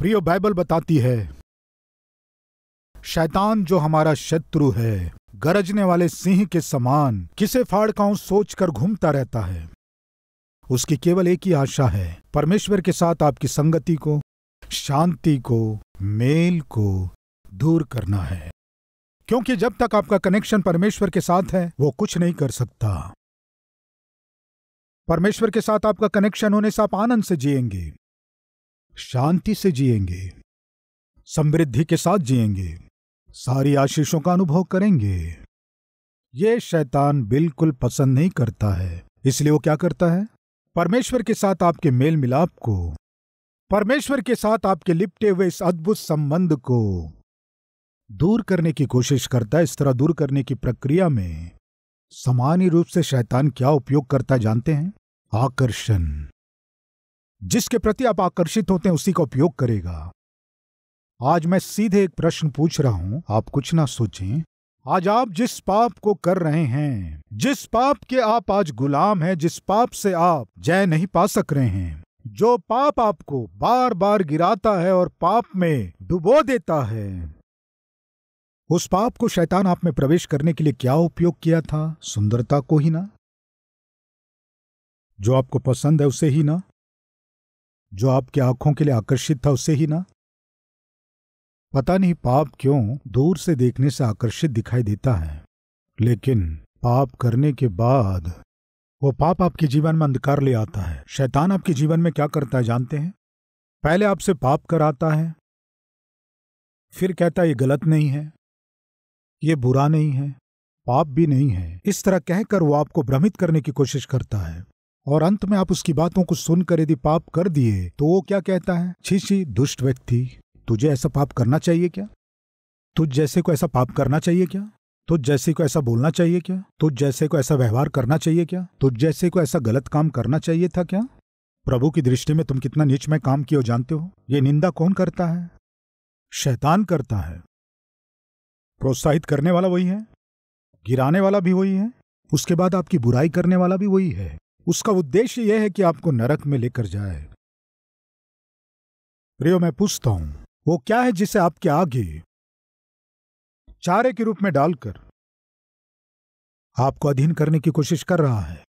प्रियो बाइबल बताती है शैतान जो हमारा शत्रु है गरजने वाले सिंह के समान किसे फाड़काऊं सोचकर घूमता रहता है उसकी केवल एक ही आशा है परमेश्वर के साथ आपकी संगति को शांति को मेल को दूर करना है क्योंकि जब तक आपका कनेक्शन परमेश्वर के साथ है वो कुछ नहीं कर सकता परमेश्वर के साथ आपका कनेक्शन होने से आप आनंद से जिएंगे शांति से जिएंगे समृद्धि के साथ जिएंगे सारी आशीषों का अनुभव करेंगे ये शैतान बिल्कुल पसंद नहीं करता है इसलिए वो क्या करता है परमेश्वर के साथ आपके मेल मिलाप को परमेश्वर के साथ आपके लिपटे हुए इस अद्भुत संबंध को दूर करने की कोशिश करता है इस तरह दूर करने की प्रक्रिया में सामान्य रूप से शैतान क्या उपयोग करता जानते हैं आकर्षण जिसके प्रति आप आकर्षित होते हैं उसी का उपयोग करेगा आज मैं सीधे एक प्रश्न पूछ रहा हूं आप कुछ ना सोचें आज आप जिस पाप को कर रहे हैं जिस पाप के आप आज गुलाम हैं जिस पाप से आप जय नहीं पा सक रहे हैं जो पाप आपको बार बार गिराता है और पाप में डुबो देता है उस पाप को शैतान आप में प्रवेश करने के लिए क्या उपयोग किया था सुंदरता को ही ना जो आपको पसंद है उसे ही ना जो आपकी आंखों के लिए आकर्षित था उससे ही ना पता नहीं पाप क्यों दूर से देखने से आकर्षित दिखाई देता है लेकिन पाप करने के बाद वो पाप आपके जीवन में अंधकार ले आता है शैतान आपके जीवन में क्या करता है जानते हैं पहले आपसे पाप कराता है फिर कहता है ये गलत नहीं है ये बुरा नहीं है पाप भी नहीं है इस तरह कहकर वो आपको भ्रमित करने की कोशिश करता है और अंत में आप उसकी बातों को सुनकर यदि पाप कर दिए तो वो क्या कहता है छी छी दुष्ट व्यक्ति तुझे ऐसा पाप करना चाहिए क्या तुझ जैसे को ऐसा पाप करना चाहिए क्या तुझ जैसे को ऐसा बोलना चाहिए क्या तुझ जैसे को ऐसा व्यवहार करना चाहिए क्या तुझ जैसे को ऐसा गलत काम करना चाहिए था क्या प्रभु की दृष्टि में तुम कितना नीच में काम किए जानते हो ये निंदा कौन करता है शैतान करता है प्रोत्साहित करने वाला वही है गिराने वाला भी वही है उसके बाद आपकी बुराई करने वाला भी वही है उसका उद्देश्य यह है कि आपको नरक में लेकर जाए प्रियो मैं पूछता हूं वो क्या है जिसे आपके आगे चारे के रूप में डालकर आपको अधीन करने की कोशिश कर रहा है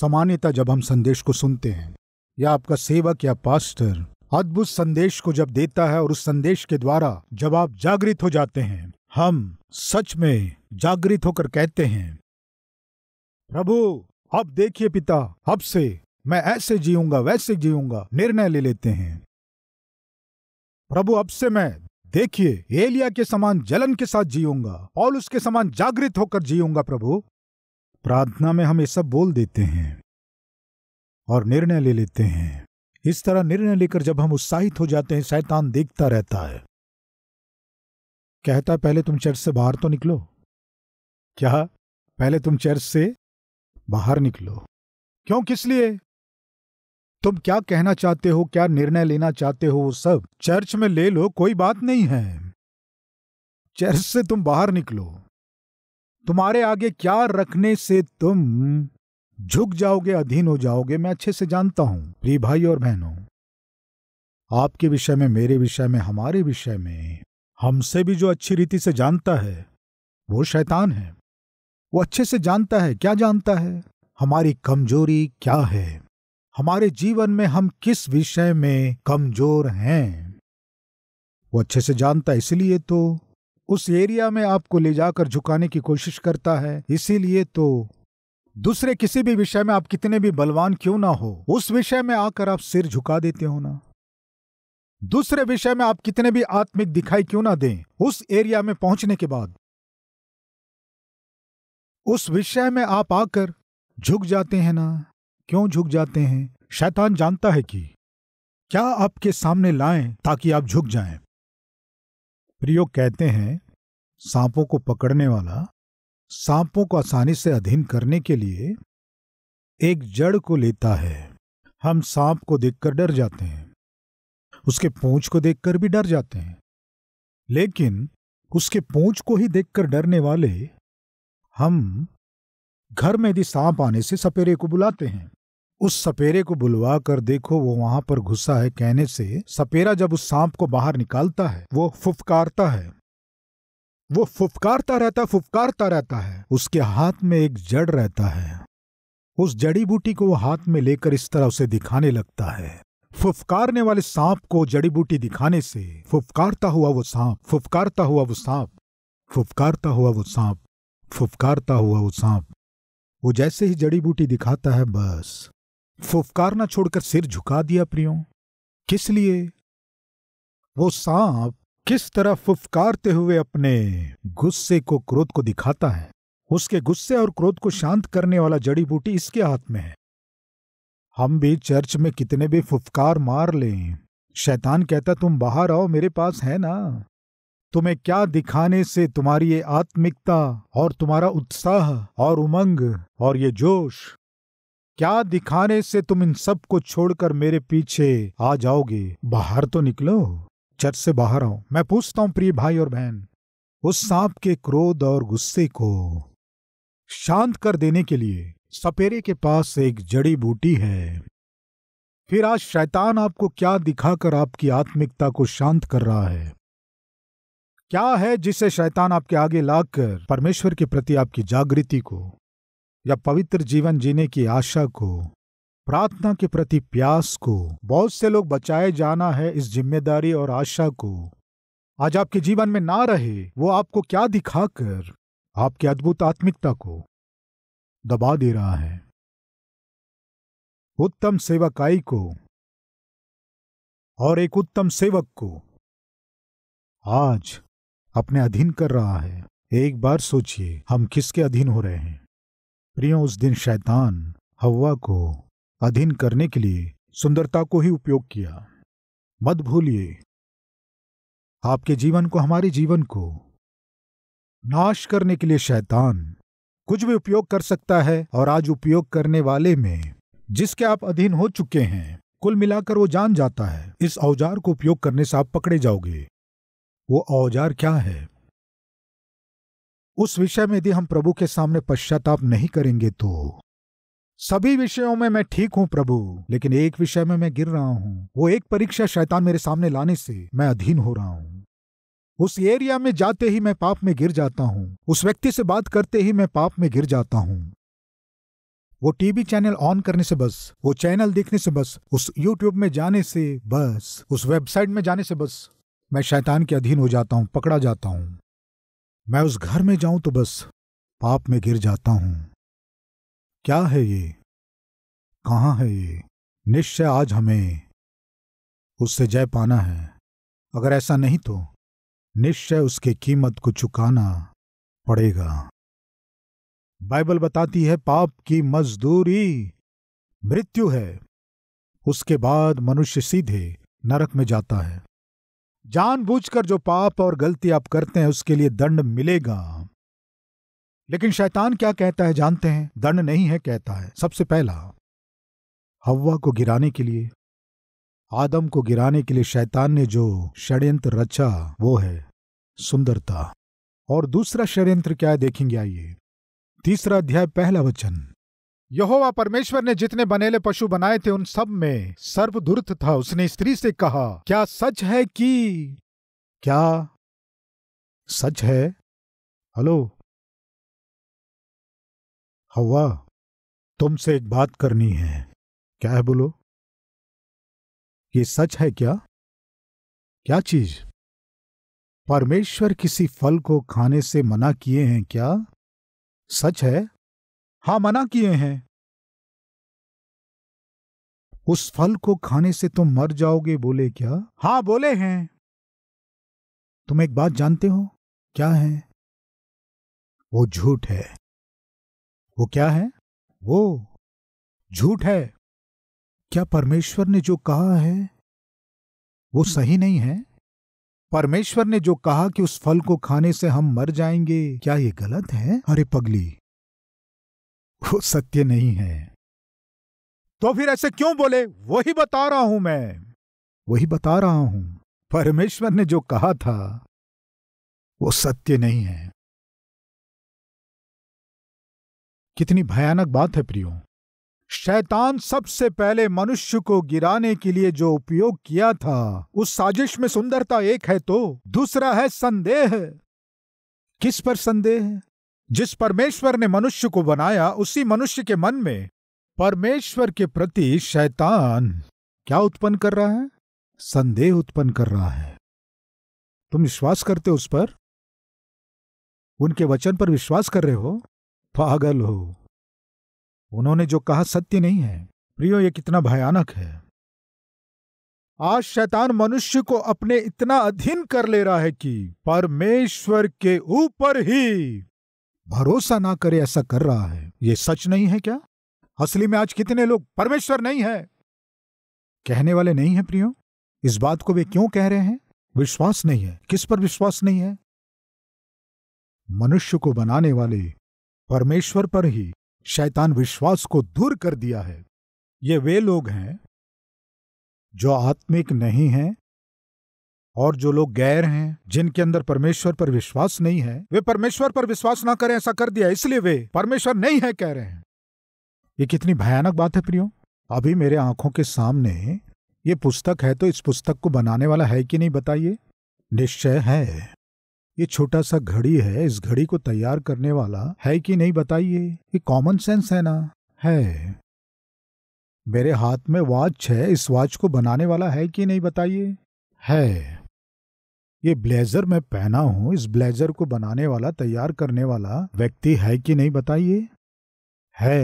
सामान्यता जब हम संदेश को सुनते हैं या आपका सेवक या पास्टर अद्भुत संदेश को जब देता है और उस संदेश के द्वारा जब आप जागृत हो जाते हैं हम सच में जागृत होकर कहते हैं प्रभु अब देखिए पिता अब से मैं ऐसे जीऊंगा वैसे जीऊंगा निर्णय ले लेते हैं प्रभु अब से मैं देखिए एलिया के समान जलन के साथ जीऊंगा और उसके समान जागृत होकर जीऊंगा प्रभु प्रार्थना में हम ये सब बोल देते हैं और निर्णय ले लेते हैं इस तरह निर्णय लेकर जब हम उत्साहित हो जाते हैं शैतान देखता रहता है कहता है पहले तुम चर्च से बाहर तो निकलो क्या पहले तुम चर्च से बाहर निकलो क्यों किस लिए तुम क्या कहना चाहते हो क्या निर्णय लेना चाहते हो वो सब चर्च में ले लो कोई बात नहीं है चर्च से तुम बाहर निकलो तुम्हारे आगे क्या रखने से तुम झुक जाओगे अधीन हो जाओगे मैं अच्छे से जानता हूं प्रिय भाई और बहनों आपके विषय में मेरे विषय में हमारे विषय में हमसे भी जो अच्छी रीति से जानता है वो शैतान है वो अच्छे से जानता है क्या जानता है हमारी कमजोरी क्या है हमारे जीवन में हम किस विषय में कमजोर हैं वो अच्छे से जानता है इसलिए तो उस एरिया में आपको ले जाकर झुकाने की कोशिश करता है इसीलिए तो दूसरे किसी भी विषय में आप कितने भी बलवान क्यों ना हो उस विषय में आकर आप सिर झुका देते हो ना दूसरे विषय में आप कितने भी आत्मिक दिखाई क्यों ना दें उस एरिया में पहुंचने के बाद उस विषय में आप आकर झुक जाते हैं ना क्यों झुक जाते हैं शैतान जानता है कि क्या आपके सामने लाएं ताकि आप झुक जाएं प्रियो कहते हैं सांपों को पकड़ने वाला सांपों को आसानी से अधीन करने के लिए एक जड़ को लेता है हम सांप को देखकर डर जाते हैं उसके पूंछ को देखकर भी डर जाते हैं लेकिन उसके पूंछ को ही देखकर डरने वाले हम घर में यदि सांप आने से सपेरे को बुलाते हैं उस सपेरे को बुलवा कर देखो वो वहां पर घुसा है कहने से सपेरा जब उस सांप को बाहर निकालता है वो फुफकारता है वो फुफकारता रहता फुफकारता रहता है उसके हाथ में एक जड़ रहता है उस जड़ी बूटी को वो हाथ में लेकर इस तरह उसे दिखाने लगता है फुफकारने वाले सांप को जड़ी बूटी दिखाने से फुफकारता हुआ वो सांप फुफकारता हुआ वो सांप फुफकारता हुआ वो सांप फुफकारता हुआ वो सांप वो जैसे ही जड़ी बूटी दिखाता है बस फुफकारना छोड़कर सिर झुका दिया प्रियो किस लिए वो सांप किस तरह फुफकारते हुए अपने गुस्से को क्रोध को दिखाता है उसके गुस्से और क्रोध को शांत करने वाला जड़ी बूटी इसके हाथ में है हम भी चर्च में कितने भी फुफकार मार लें शैतान कहता तुम बाहर आओ मेरे पास है ना तुम्हें क्या दिखाने से तुम्हारी ये आत्मिकता और तुम्हारा उत्साह और उमंग और ये जोश क्या दिखाने से तुम इन सब को छोड़कर मेरे पीछे आ जाओगे बाहर तो निकलो चर्च से बाहर आओ मैं पूछता हूं प्रिय भाई और बहन उस सांप के क्रोध और गुस्से को शांत कर देने के लिए सपेरे के पास एक जड़ी बूटी है फिर आज शैतान आपको क्या दिखाकर आपकी आत्मिकता को शांत कर रहा है क्या है जिसे शैतान आपके आगे लाकर परमेश्वर के प्रति आपकी जागृति को या पवित्र जीवन जीने की आशा को प्रार्थना के प्रति प्यास को बहुत से लोग बचाए जाना है इस जिम्मेदारी और आशा को आज आपके जीवन में ना रहे वो आपको क्या दिखाकर आपकी अद्भुत आत्मिकता को दबा दे रहा है उत्तम सेवकाई को और एक उत्तम सेवक को आज अपने अधीन कर रहा है एक बार सोचिए हम किसके अधीन हो रहे हैं प्रियो उस दिन शैतान हवा को अधीन करने के लिए सुंदरता को ही उपयोग किया मत भूलिए आपके जीवन को हमारे जीवन को नाश करने के लिए शैतान कुछ भी उपयोग कर सकता है और आज उपयोग करने वाले में जिसके आप अधीन हो चुके हैं कुल मिलाकर वो जान जाता है इस औजार को उपयोग करने से आप पकड़े जाओगे वो औजार क्या है उस विषय में यदि हम प्रभु के सामने पश्चाताप नहीं करेंगे तो सभी विषयों में मैं ठीक हूं प्रभु लेकिन एक विषय में मैं गिर रहा हूं वो एक परीक्षा शैतान मेरे सामने लाने से मैं अधीन हो रहा हूं उस एरिया में जाते ही मैं पाप में गिर जाता हूं उस व्यक्ति से बात करते ही मैं पाप में गिर जाता हूं वो टीवी चैनल ऑन करने से बस वो चैनल देखने से बस उस यूट्यूब में जाने से बस उस वेबसाइट में जाने से बस मैं शैतान के अधीन हो जाता हूं पकड़ा जाता हूं मैं उस घर में जाऊं तो बस पाप में गिर जाता हूं क्या है ये कहाँ है ये निश्चय आज हमें उससे जय पाना है अगर ऐसा नहीं तो निश्चय उसके कीमत को चुकाना पड़ेगा बाइबल बताती है पाप की मजदूरी मृत्यु है उसके बाद मनुष्य सीधे नरक में जाता है जानबूझकर जो पाप और गलती आप करते हैं उसके लिए दंड मिलेगा लेकिन शैतान क्या कहता है जानते हैं दंड नहीं है कहता है सबसे पहला हवा को गिराने के लिए आदम को गिराने के लिए शैतान ने जो षड्यंत्र रचा वो है सुंदरता और दूसरा षड्यंत्र क्या है देखेंगे आइए तीसरा अध्याय पहला वचन यहोवा परमेश्वर ने जितने बनेले पशु बनाए थे उन सब में सर्वधुर्त था उसने स्त्री से कहा क्या सच है कि क्या सच है हेलो हवा तुमसे एक बात करनी है क्या है बोलो ये सच है क्या क्या चीज परमेश्वर किसी फल को खाने से मना किए हैं क्या सच है हाँ मना किए हैं उस फल को खाने से तुम मर जाओगे बोले क्या हां बोले हैं तुम एक बात जानते हो क्या है वो झूठ है वो क्या है वो झूठ है क्या परमेश्वर ने जो कहा है वो सही नहीं है परमेश्वर ने जो कहा कि उस फल को खाने से हम मर जाएंगे क्या ये गलत है अरे पगली वो सत्य नहीं है तो फिर ऐसे क्यों बोले वही बता रहा हूं मैं वही बता रहा हूं परमेश्वर ने जो कहा था वो सत्य नहीं है कितनी भयानक बात है प्रियो शैतान सबसे पहले मनुष्य को गिराने के लिए जो उपयोग किया था उस साजिश में सुंदरता एक है तो दूसरा है संदेह किस पर संदेह जिस परमेश्वर ने मनुष्य को बनाया उसी मनुष्य के मन में परमेश्वर के प्रति शैतान क्या उत्पन्न कर रहा है संदेह उत्पन्न कर रहा है तुम विश्वास करते हो उस पर उनके वचन पर विश्वास कर रहे हो पागल हो उन्होंने जो कहा सत्य नहीं है प्रियो ये कितना भयानक है आज शैतान मनुष्य को अपने इतना अधीन कर ले रहा है कि परमेश्वर के ऊपर ही भरोसा ना करे ऐसा कर रहा है ये सच नहीं है क्या असली में आज कितने लोग परमेश्वर नहीं है कहने वाले नहीं है प्रियो इस बात को वे क्यों कह रहे हैं विश्वास नहीं है किस पर विश्वास नहीं है मनुष्य को बनाने वाले परमेश्वर पर ही शैतान विश्वास को दूर कर दिया है ये वे लोग हैं जो आत्मिक नहीं हैं और जो लोग गैर हैं जिनके अंदर परमेश्वर पर विश्वास नहीं है वे परमेश्वर पर विश्वास ना करें ऐसा कर दिया इसलिए वे परमेश्वर नहीं है कह रहे हैं ये कितनी भयानक बात है प्रियो अभी मेरे आंखों के सामने ये पुस्तक है तो इस पुस्तक को बनाने वाला है कि नहीं बताइए निश्चय है ये छोटा सा घड़ी है इस घड़ी को तैयार करने वाला है कि नहीं बताइए ये कॉमन सेंस है ना है मेरे हाथ में वॉच है इस वॉच को बनाने वाला है कि नहीं बताइए है ये ब्लेजर मैं पहना हूं इस ब्लेजर को बनाने वाला तैयार करने वाला व्यक्ति है कि नहीं बताइए है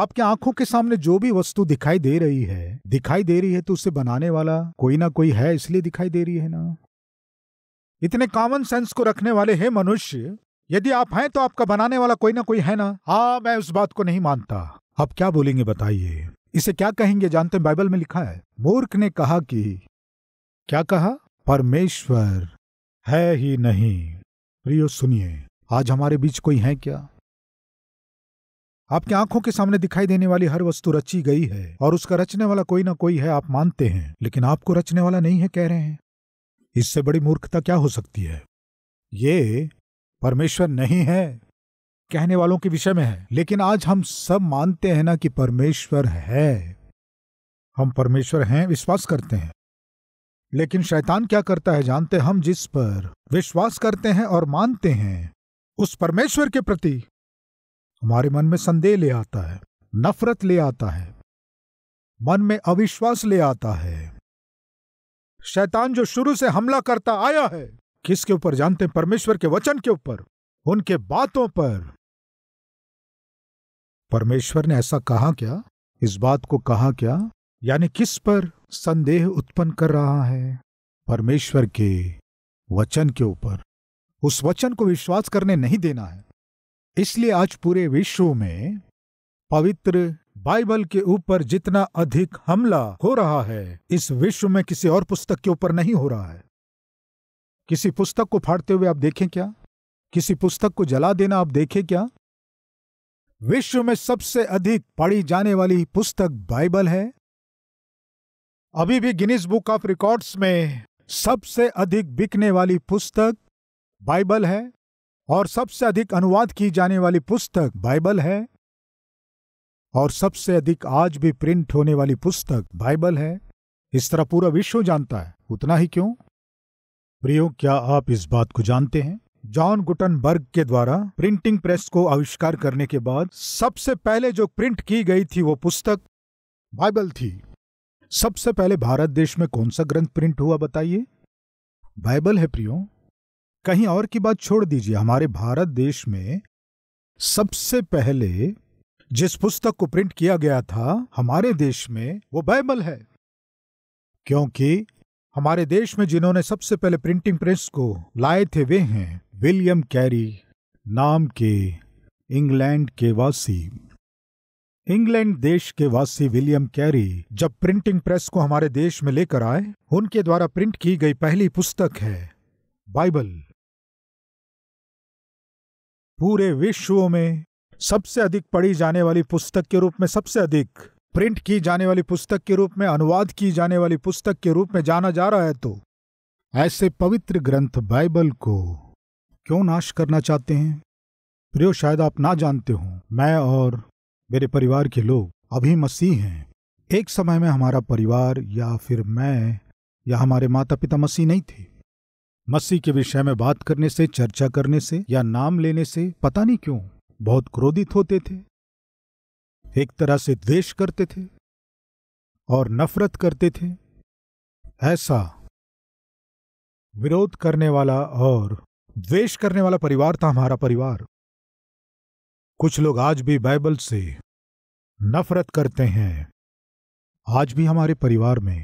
आपकी आंखों के सामने जो भी वस्तु दिखाई दे रही है दिखाई दे रही है तो उसे बनाने वाला कोई ना कोई है इसलिए दिखाई दे रही है ना इतने कॉमन सेंस को रखने वाले हैं मनुष्य यदि आप हैं तो आपका बनाने वाला कोई ना कोई है ना हाँ मैं उस बात को नहीं मानता आप क्या बोलेंगे बताइए इसे क्या कहेंगे जानते हैं बाइबल में लिखा है मूर्ख ने कहा कि क्या कहा परमेश्वर है ही नहीं प्रियो सुनिए आज हमारे बीच कोई है क्या आपकी आंखों के सामने दिखाई देने वाली हर वस्तु रची गई है और उसका रचने वाला कोई ना कोई है आप मानते हैं लेकिन आपको रचने वाला नहीं है कह रहे हैं इससे बड़ी मूर्खता क्या हो सकती है ये परमेश्वर नहीं है कहने वालों के विषय में है लेकिन आज हम सब मानते हैं ना कि परमेश्वर है हम परमेश्वर हैं विश्वास करते हैं लेकिन शैतान क्या करता है जानते हम जिस पर विश्वास करते हैं और मानते हैं उस परमेश्वर के प्रति हमारे मन में संदेह ले आता है नफरत ले आता है मन में अविश्वास ले आता है शैतान जो शुरू से हमला करता आया है किसके ऊपर जानते हैं परमेश्वर के वचन के ऊपर उनके बातों पर परमेश्वर ने ऐसा कहा क्या इस बात को कहा क्या यानी किस पर संदेह उत्पन्न कर रहा है परमेश्वर के वचन के ऊपर उस वचन को विश्वास करने नहीं देना है इसलिए आज पूरे विश्व में पवित्र बाइबल के ऊपर जितना अधिक हमला हो रहा है इस विश्व में किसी और पुस्तक के ऊपर नहीं हो रहा है किसी पुस्तक को फाड़ते हुए आप देखें क्या किसी पुस्तक को जला देना आप देखें क्या विश्व में सबसे अधिक पढ़ी जाने वाली पुस्तक बाइबल है अभी भी गिनीज बुक ऑफ रिकॉर्ड्स में सबसे अधिक बिकने वाली पुस्तक बाइबल है और सबसे अधिक अनुवाद की जाने वाली पुस्तक बाइबल है और सबसे अधिक आज भी प्रिंट होने वाली पुस्तक बाइबल है इस तरह पूरा विश्व जानता है उतना ही क्यों प्रियो क्या आप इस बात को जानते हैं जॉन गुटनबर्ग के द्वारा प्रिंटिंग प्रेस को आविष्कार करने के बाद सबसे पहले जो प्रिंट की गई थी वो पुस्तक बाइबल थी सबसे पहले भारत देश में कौन सा ग्रंथ प्रिंट हुआ बताइए बाइबल है प्रियो कहीं और की बात छोड़ दीजिए हमारे भारत देश में सबसे पहले जिस पुस्तक को प्रिंट किया गया था हमारे देश में वो बाइबल है क्योंकि हमारे देश में जिन्होंने सबसे पहले प्रिंटिंग प्रेस को लाए थे वे हैं विलियम कैरी नाम के इंग्लैंड के वासी इंग्लैंड देश के वासी विलियम कैरी जब प्रिंटिंग प्रेस को हमारे देश में लेकर आए उनके द्वारा प्रिंट की गई पहली पुस्तक है बाइबल पूरे विश्व में सबसे अधिक पढ़ी जाने वाली पुस्तक के रूप में सबसे अधिक प्रिंट की जाने वाली पुस्तक के रूप में अनुवाद की जाने वाली पुस्तक के रूप में जाना जा रहा है तो ऐसे पवित्र ग्रंथ बाइबल को क्यों नाश करना चाहते हैं प्रियो शायद आप ना जानते हो मैं और मेरे परिवार के लोग अभी मसीह हैं एक समय में हमारा परिवार या फिर मैं या हमारे माता पिता मसीह नहीं थे मसीह के विषय में बात करने से चर्चा करने से या नाम लेने से पता नहीं क्यों बहुत क्रोधित होते थे एक तरह से द्वेष करते थे और नफरत करते थे ऐसा विरोध करने वाला और द्वेष करने वाला परिवार था हमारा परिवार कुछ लोग आज भी बाइबल से नफरत करते हैं आज भी हमारे परिवार में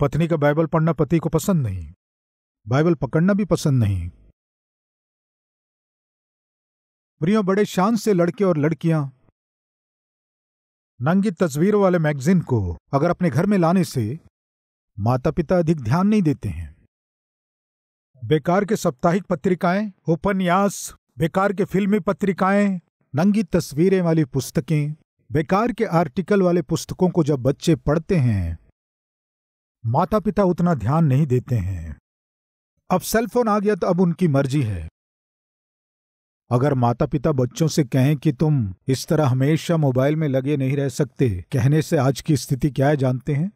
पत्नी का बाइबल पढ़ना पति को पसंद नहीं बाइबल पकड़ना भी पसंद नहीं प्रियो बड़े शान से लड़के और लड़कियां नंगी तस्वीरों वाले मैगजीन को अगर अपने घर में लाने से माता पिता अधिक ध्यान नहीं देते हैं बेकार के साप्ताहिक पत्रिकाएं उपन्यास बेकार के फिल्मी पत्रिकाएं नंगी तस्वीरें वाली पुस्तकें बेकार के आर्टिकल वाले पुस्तकों को जब बच्चे पढ़ते हैं माता पिता उतना ध्यान नहीं देते हैं अब सेलफोन आ गया तो अब उनकी मर्जी है अगर माता पिता बच्चों से कहें कि तुम इस तरह हमेशा मोबाइल में लगे नहीं रह सकते कहने से आज की स्थिति क्या है जानते हैं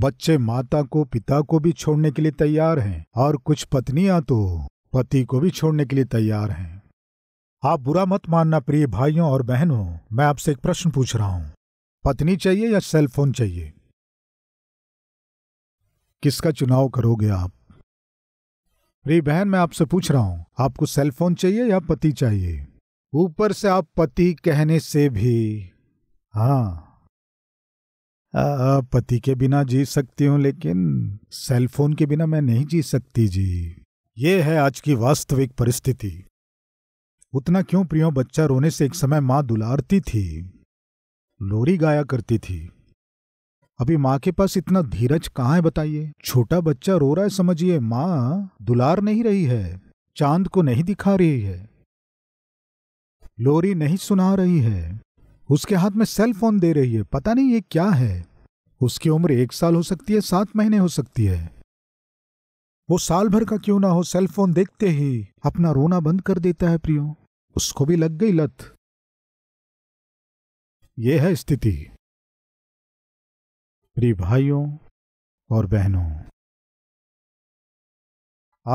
बच्चे माता को पिता को भी छोड़ने के लिए तैयार हैं और कुछ पत्नियां तो पति को भी छोड़ने के लिए तैयार हैं आप बुरा मत मानना प्रिय भाइयों और बहनों मैं आपसे एक प्रश्न पूछ रहा हूं पत्नी चाहिए या सेलफोन चाहिए किसका चुनाव करोगे आप प्रिय बहन मैं आपसे पूछ रहा हूं आपको सेलफोन चाहिए या पति चाहिए ऊपर से आप पति कहने से भी हाँ पति के बिना जी सकती हूं लेकिन सेलफोन के बिना मैं नहीं जी सकती जी ये है आज की वास्तविक परिस्थिति उतना क्यों प्रियो बच्चा रोने से एक समय माँ दुलारती थी लोरी गाया करती थी अभी माँ के पास इतना धीरज कहाँ है बताइए छोटा बच्चा रो रहा है समझिए माँ दुलार नहीं रही है चांद को नहीं दिखा रही है लोरी नहीं सुना रही है उसके हाथ में सेल फोन दे रही है पता नहीं ये क्या है उसकी उम्र एक साल हो सकती है सात महीने हो सकती है वो साल भर का क्यों ना हो सेल फोन देखते ही अपना रोना बंद कर देता है प्रियो उसको भी लग गई लत यह है स्थिति प्रिय भाइयों और बहनों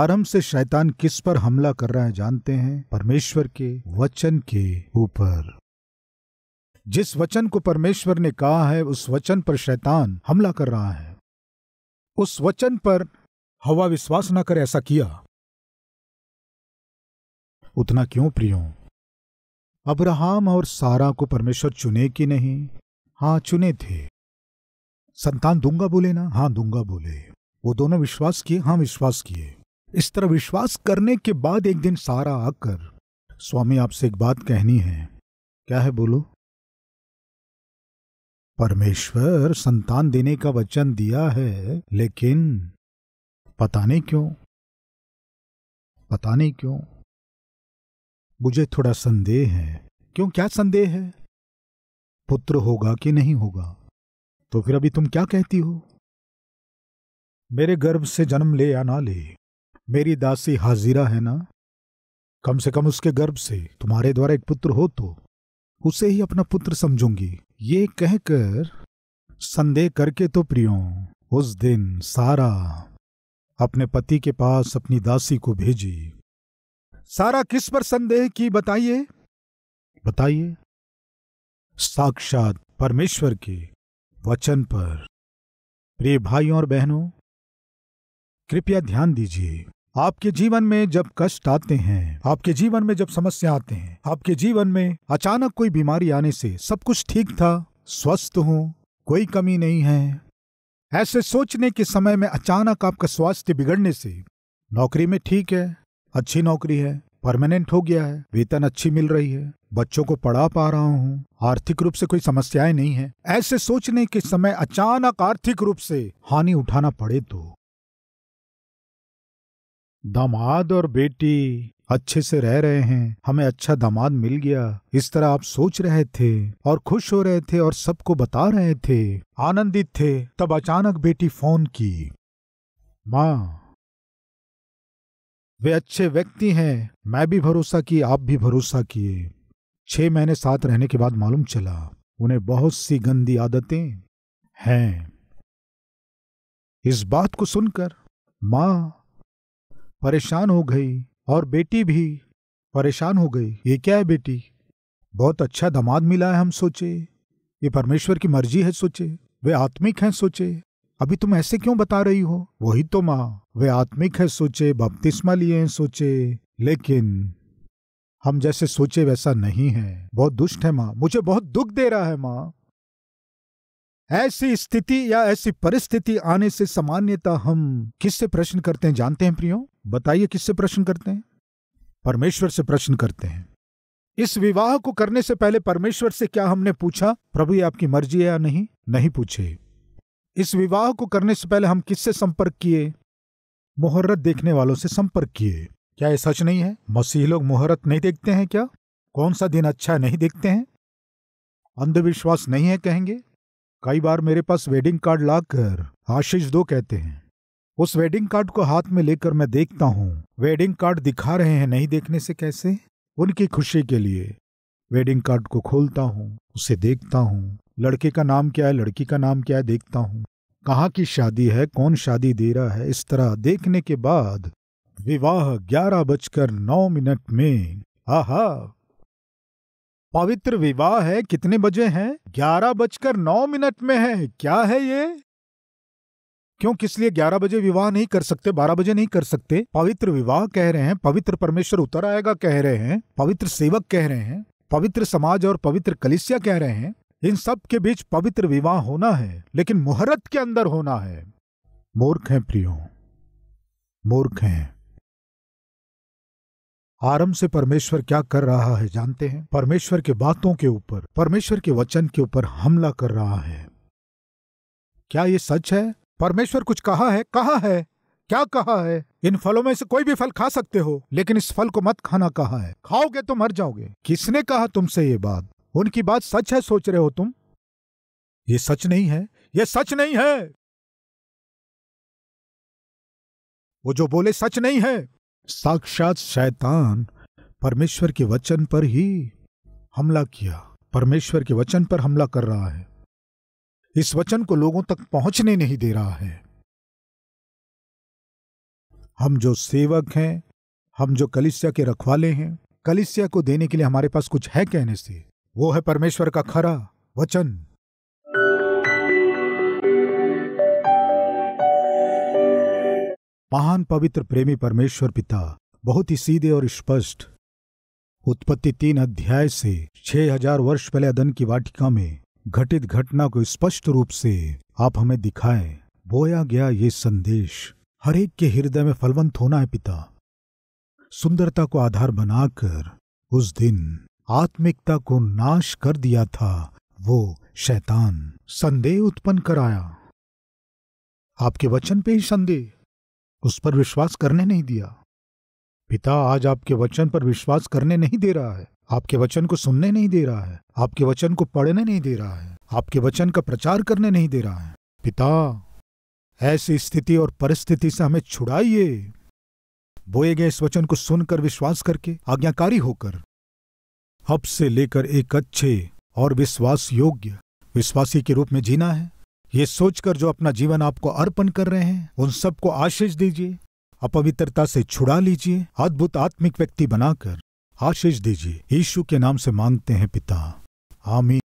आरंभ से शैतान किस पर हमला कर रहा है जानते हैं परमेश्वर के वचन के ऊपर जिस वचन को परमेश्वर ने कहा है उस वचन पर शैतान हमला कर रहा है उस वचन पर हवा विश्वास ना करे ऐसा किया उतना क्यों प्रिय हूं अब्राहम और सारा को परमेश्वर चुने कि नहीं हाँ चुने थे संतान दूंगा बोले ना हाँ दूंगा बोले वो दोनों विश्वास किए हां विश्वास किए इस तरह विश्वास करने के बाद एक दिन सारा आकर स्वामी आपसे एक बात कहनी है क्या है बोलो परमेश्वर संतान देने का वचन दिया है लेकिन पता नहीं क्यों पता नहीं क्यों मुझे थोड़ा संदेह है क्यों क्या संदेह है पुत्र होगा कि नहीं होगा तो फिर अभी तुम क्या कहती हो मेरे गर्भ से जन्म ले या ना ले मेरी दासी हाजिरा है ना कम से कम उसके गर्भ से तुम्हारे द्वारा एक पुत्र हो तो उसे ही अपना पुत्र समझूंगी ये कहकर संदेह करके तो प्रियो उस दिन सारा अपने पति के पास अपनी दासी को भेजी सारा किस पर संदेह की बताइए बताइए साक्षात परमेश्वर के वचन पर प्रिय भाइयों और बहनों कृपया ध्यान दीजिए आपके जीवन में जब कष्ट आते हैं आपके जीवन में जब समस्या आते हैं आपके जीवन में अचानक कोई बीमारी आने से सब कुछ ठीक था स्वस्थ हूं कोई कमी नहीं है ऐसे सोचने के समय में अचानक आपका स्वास्थ्य बिगड़ने से नौकरी में ठीक है अच्छी नौकरी है परमानेंट हो गया है वेतन अच्छी मिल रही है बच्चों को पढ़ा पा रहा हूँ आर्थिक रूप से कोई समस्याएं नहीं है ऐसे सोचने के समय अचानक आर्थिक रूप से हानि उठाना पड़े तो दामाद और बेटी अच्छे से रह रहे हैं हमें अच्छा दामाद मिल गया इस तरह आप सोच रहे थे और खुश हो रहे थे और सबको बता रहे थे आनंदित थे तब अचानक बेटी फोन की माँ वे अच्छे व्यक्ति हैं मैं भी भरोसा किए आप भी भरोसा किए छह महीने साथ रहने के बाद मालूम चला उन्हें बहुत सी गंदी आदतें हैं इस बात को सुनकर मां परेशान हो गई और बेटी भी परेशान हो गई ये क्या है बेटी बहुत अच्छा दामाद मिला है हम सोचे ये परमेश्वर की मर्जी है सोचे वे आत्मिक हैं सोचे अभी तुम ऐसे क्यों बता रही हो वही तो माँ वे आत्मिक है सोचे बपतिस्मा लिए हैं सोचे लेकिन हम जैसे सोचे वैसा नहीं है बहुत दुष्ट है माँ मुझे बहुत दुख दे रहा है माँ ऐसी स्थिति या ऐसी परिस्थिति आने से सामान्यता हम किससे प्रश्न करते हैं जानते हैं प्रियो बताइए किससे प्रश्न करते हैं परमेश्वर से प्रश्न करते हैं इस विवाह को करने से पहले परमेश्वर से क्या हमने पूछा प्रभु ये आपकी मर्जी है या नहीं नहीं पूछे इस विवाह को करने से पहले हम किससे संपर्क किए मुहर्रत देखने वालों से संपर्क किए क्या यह सच नहीं है मसीह लोग मुहर्रत नहीं देखते हैं क्या कौन सा दिन अच्छा नहीं देखते हैं अंधविश्वास नहीं है कहेंगे कई बार मेरे पास वेडिंग कार्ड लाकर आशीष दो कहते हैं उस वेडिंग कार्ड को हाथ में लेकर मैं देखता हूँ वेडिंग कार्ड दिखा रहे हैं नहीं देखने से कैसे उनकी खुशी के लिए वेडिंग कार्ड को खोलता हूँ उसे देखता हूँ लड़के का नाम क्या है लड़की का नाम क्या है देखता हूँ कहाँ की शादी है कौन शादी दे रहा है इस तरह देखने के बाद विवाह ग्यारह बजकर नौ मिनट में आहा पवित्र विवाह है कितने बजे हैं ग्यारह बजकर नौ मिनट में है क्या है ये क्यों किस लिए ग्यारह बजे विवाह नहीं कर सकते बारह बजे नहीं कर सकते पवित्र विवाह कह रहे हैं पवित्र परमेश्वर उतर आएगा कह रहे हैं पवित्र सेवक कह रहे हैं पवित्र समाज और पवित्र कलिसिया कह रहे हैं इन सब के बीच पवित्र विवाह होना है लेकिन मुहूर्त के अंदर होना है मूर्ख हैं प्रियो मूर्ख हैं आरंभ से परमेश्वर क्या कर रहा है जानते हैं परमेश्वर के बातों के ऊपर परमेश्वर के वचन के ऊपर हमला कर रहा है क्या ये सच है परमेश्वर कुछ कहा है कहा है क्या कहा है इन फलों में से कोई भी फल खा सकते हो लेकिन इस फल को मत खाना कहा है खाओगे तो मर जाओगे किसने कहा तुमसे ये बात उनकी बात सच है सोच रहे हो तुम ये सच नहीं है ये सच नहीं है वो जो बोले सच नहीं है साक्षात शैतान परमेश्वर के वचन पर ही हमला किया परमेश्वर के वचन पर हमला कर रहा है इस वचन को लोगों तक पहुंचने नहीं दे रहा है हम जो सेवक हैं हम जो कलिसिया के रखवाले हैं कलिसिया को देने के लिए हमारे पास कुछ है कहने से वो है परमेश्वर का खरा वचन महान पवित्र प्रेमी परमेश्वर पिता बहुत ही सीधे और स्पष्ट उत्पत्ति तीन अध्याय से छह हजार वर्ष पहले अदन की वाटिका में घटित घटना को स्पष्ट रूप से आप हमें दिखाएं बोया गया ये संदेश हरेक के हृदय में फलवंत होना है पिता सुंदरता को आधार बनाकर उस दिन आत्मिकता को नाश कर दिया था वो शैतान संदेह उत्पन्न कराया आपके वचन पे ही संदेह उस पर विश्वास करने नहीं दिया पिता आज आपके वचन पर विश्वास करने नहीं दे रहा है आपके वचन को सुनने नहीं दे रहा है आपके वचन को पढ़ने नहीं दे रहा है आपके वचन का प्रचार करने नहीं दे रहा है पिता ऐसी स्थिति और परिस्थिति से हमें छुड़ाइए बोए गए इस वचन को सुनकर विश्वास करके आज्ञाकारी होकर अब से लेकर एक अच्छे और विश्वास योग्य विश्वासी के रूप में जीना है ये सोचकर जो अपना जीवन आपको अर्पण कर रहे हैं उन सबको आशीष दीजिए अपवित्रता से छुड़ा लीजिए अद्भुत आत्मिक व्यक्ति बनाकर आशीष दीजिए यीशु के नाम से मांगते हैं पिता आमीन